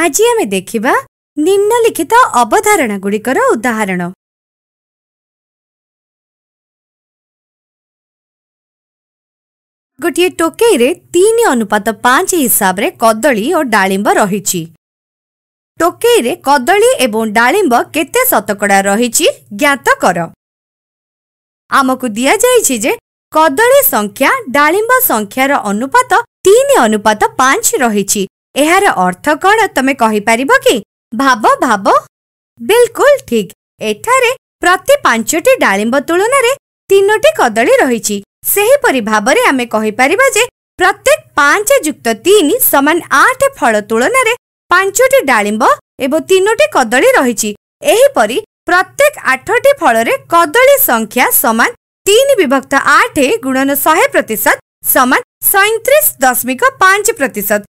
ଆଜି ଆମେ ଦେଖିବା ନିମ୍ନଲିଖିତ ଅବଧାରଣା ଗୁଡ଼ିକର ଉଦାହରଣ ଗୋଟିଏ ଟୋକେଇରେ ତିନି ଅନୁପାତ ପାଞ୍ଚ ହିସାବରେ କଦଳୀ ଓ ଡାଳିମ୍ବ ରହିଛି ଟୋକେଇରେ କଦଳୀ ଏବଂ ଡାଳିମ୍ବ କେତେ ଶତକଡ଼ା ରହିଛି ଜ୍ଞାତ କର ଆମକୁ ଦିଆଯାଇଛି ଯେ କଦଳୀ ସଂଖ୍ୟା ଡାଳିମ୍ବ ସଂଖ୍ୟାର ଅନୁପାତ ତିନି ଅନୁପାତ ପାଞ୍ଚ ରହିଛି ଏହାର ଅର୍ଥ କ'ଣ ତମେ କହିପାରିବ କି ଭାବ ଭାବ ବିଲକୁଲ ଠିକ ଏଠାରେ ପ୍ରତି ପାଞ୍ଚଟି ଡାଳିମ୍ବ ତୁଳନାରେ ତିନୋଟି କଦଳୀ ରହିଛି ସେହିପରି ଭାବରେ ଆମେ କହିପାରିବା ଯେ ପ୍ରତ୍ୟେକ ପାଞ୍ଚ ଯୁକ୍ତ ତିନି ସମାନ ଆଠ ଫଳ ତୁଳନାରେ ପାଞ୍ଚଟି ଡାଳିମ୍ବ ଏବଂ ତିନୋଟି କଦଳୀ ରହିଛି ଏହିପରି ପ୍ରତ୍ୟେକ ଆଠଟି ଫଳରେ କଦଳୀ ସଂଖ୍ୟା ସମାନ ତିନି ବିଭକ୍ତ ଆଠ ଗୁଣନ ଶହେ ପ୍ରତିଶତ ସମାନ ସଇଁତିରିଶ ଦଶମିକ ପାଞ୍ଚ ପ୍ରତିଶତ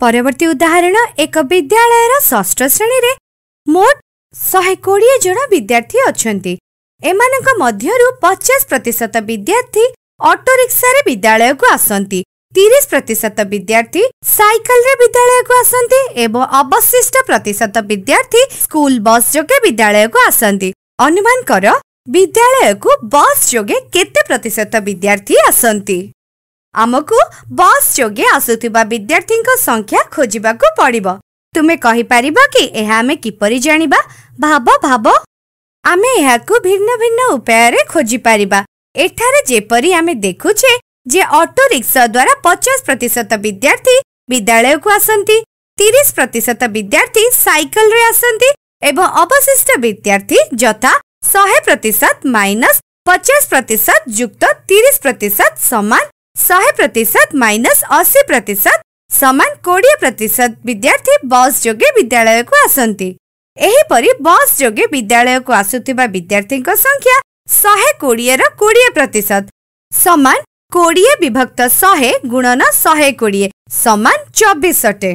ପରବର୍ତ୍ତୀ ଉଦାହରଣ ଏକ ବିଦ୍ୟାଳୟର ଷଷ୍ଠ ଶ୍ରେଣୀରେ ମୋଟ ଶହେ କୋଡ଼ିଏ ଜଣ ବିଦ୍ୟାର୍ଥୀ ଅଛନ୍ତି ଏମାନଙ୍କ ମଧ୍ୟରୁ ପଚାଶ ପ୍ରତିଶତ ବିଦ୍ୟାର୍ଥୀ ଅଟୋ ରିକ୍ସାରେ ବିଦ୍ୟାଳୟକୁ ଆସନ୍ତି ତିରିଶ ପ୍ରତିଶତ ବିଦ୍ୟାର୍ଥୀ ସାଇକେଲରେ ବିଦ୍ୟାଳୟକୁ ଆସନ୍ତି ଏବଂ ଅବଶିଷ୍ଟ ପ୍ରତିଶତ ବିଦ୍ୟାର୍ଥୀ ସ୍କୁଲ ବସ୍ ଯୋଗେ ବିଦ୍ୟାଳୟକୁ ଆସନ୍ତି ଅନୁମାନ କର ବିଦ୍ୟାଳୟକୁ ବସ୍ ଯୋଗେ କେତେ ପ୍ରତିଶତ ବିଦ୍ୟାର୍ଥୀ ଆସନ୍ତି ଆମକୁ ବସ୍ ଯୋଗେ ଆସୁଥିବା ବିଦ୍ୟାର୍ଥୀଙ୍କ ସଂଖ୍ୟା ଖୋଜିବାକୁ ପଡ଼ିବ ତୁମେ କହିପାରିବ କି ଏହା ଆମେ କିପରି ଜାଣିବା ଭାବ ଭାବ ଆମେ ଏହାକୁ ଭିନ୍ନ ଭିନ୍ନ ଉପାୟରେ ଖୋଜିପାରିବା ଏଠାରେ ଯେପରି ଆମେ ଦେଖୁଛେ ଯେ ଅଟୋ ରିକ୍ସା ଦ୍ୱାରା ପଚାଶ ପ୍ରତିଶତ ବିଦ୍ୟାର୍ଥୀ ବିଦ୍ୟାଳୟକୁ ଆସନ୍ତି ତିରିଶ ପ୍ରତିଶତ ବିଦ୍ୟାର୍ଥୀ ସାଇକେଲରେ ଆସନ୍ତି ଏବଂ ଅବଶିଷ୍ଟ ବିଦ୍ୟାର୍ଥୀ ଯଥା ଶହେ ପ୍ରତିଶତ ମାଇନସ୍ ପଚାଶ ପ୍ରତିଶତ ଯୁକ୍ତ ତିରିଶ ପ୍ରତିଶତ ସମାନ शहे प्रतिशत माइनस अशी प्रतिशत समान कोड़े प्रतिशत विद्यार्थी बस जोगे विद्यालय को आसती बस जोगे विद्यालय को आसुवा विद्यार्थी संख्या शहे कोड़े रोड़े प्रतिशत समान कोड़े विभक्त शहे गुणन शहे कोड़े समान चबीश अटे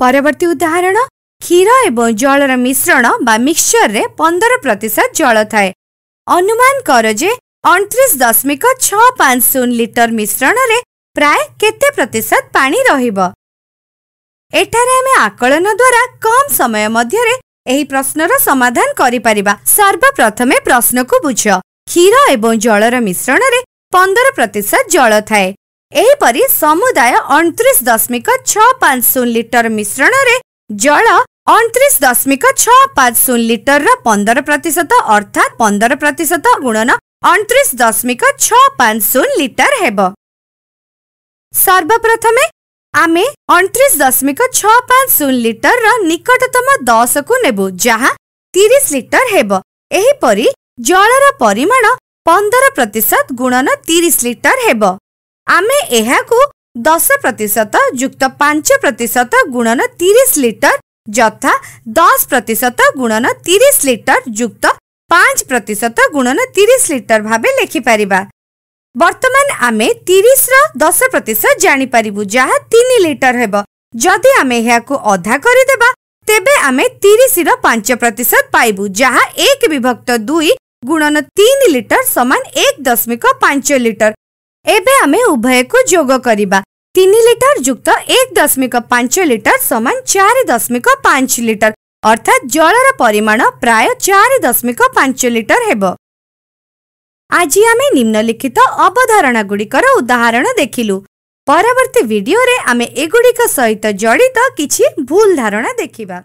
परवर्ती उदाहरण क्षीर एवं जलर मिश्रण ବା ମିକ୍ସଚରରେ ପନ୍ଦର ପ୍ରତିଶତ ଜଳ ଥାଏ ଅନୁମାନ କର ଅଣତିରିଶ ଦଶମିକ ଛଅ ପାଞ୍ଚ ଶୂନ ଲିଟର ମିଶ୍ରଣରେ ପ୍ରାୟ କେତେ ପ୍ରତିଶତ ପାଣି ରହିବ ଏଠାରେ ଆମେ ଆକଳନ ଦ୍ୱାରା କମ୍ ସମୟ ମଧ୍ୟରେ ଏହି ପ୍ରଶ୍ନର ସମାଧାନ କରିପାରିବା ସର୍ବପ୍ରଥମେ ପ୍ରଶ୍ନକୁ ବୁଝ କ୍ଷୀର ଏବଂ ଜଳର ମିଶ୍ରଣରେ ପନ୍ଦର ପ୍ରତିଶତ ଜଳ ଥାଏ ଏହିପରି ସମୁଦାୟ ଅଣତିରିଶ ଦଶମିକ ଛଅ ପାଞ୍ଚ ଶୂନ ଲିଟର ମିଶ୍ରଣରେ ଜଳ ଅଣତିରିଶ ଦଶମିକ ଛଅ ପାଞ୍ଚ ଶୂନ ଲିଟରର ପନ୍ଦର ପ୍ରତିଶତ ଅର୍ଥାତ୍ ପନ୍ଦର ପ୍ରତିଶତ ଗୁଣନ अंतरीस दशमिक छून लिटर हे सर्वप्रथम आम अंतरीश दशमिक छून लिटर रिकटतम दस को नेबू जहाँ तीस लिटर हेपरी जलर परिमाण पंदर प्रतिशत गुणन तीस लिटर हेब आम यह दस प्रतिशत युक्त पांच प्रतिशत गुणन तीस लिटर जथा दस प्रतिशत गुणन तीस लिटर युक्त पांच प्रतिशत गुणन तीस लिटर भाव लेखिपर बर्तमान आम तीस रस प्रतिशत जापरबू जहा तीन लिटर हे जदि आम अधा करद तेब आम तीस रच प्रतिशत पाइबू जहा एक विभक्त दुई गुणन तीन लिटर सामान एक दशमिक पांच लिटर एवं आम उभय को जोग करवा तीन लिटर युक्त एक दशमिक पांच लिटर सामान चार दशमिक पांच लिटर ଅର୍ଥାତ୍ ଜଳର ପରିମାଣ ପ୍ରାୟ ଚାରି ଦଶମିକ ପାଞ୍ଚ ଲିଟର ହେବ ଆଜି ଆମେ ନିମ୍ନଲିଖିତ ଅବଧାରଣା ଗୁଡ଼ିକର ଉଦାହରଣ ଦେଖିଲୁ ପରବର୍ତ୍ତୀ ଭିଡିଓରେ ଆମେ ଏଗୁଡ଼ିକ ସହିତ ଜଡ଼ିତ କିଛି ଭୁଲ ଧାରଣା ଦେଖିବା